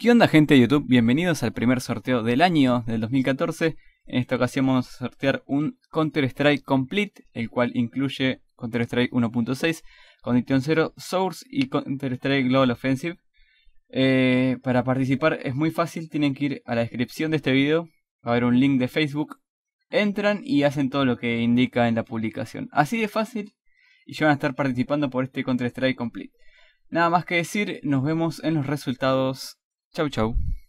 ¿Qué onda gente de YouTube? Bienvenidos al primer sorteo del año del 2014. En esta ocasión vamos a sortear un Counter-Strike Complete, el cual incluye Counter-Strike 1.6, Condition 0, Source y Counter-Strike Global Offensive. Eh, para participar es muy fácil, tienen que ir a la descripción de este video, va a haber un link de Facebook, entran y hacen todo lo que indica en la publicación. Así de fácil y ya van a estar participando por este Counter-Strike Complete. Nada más que decir, nos vemos en los resultados Ciao, ciao.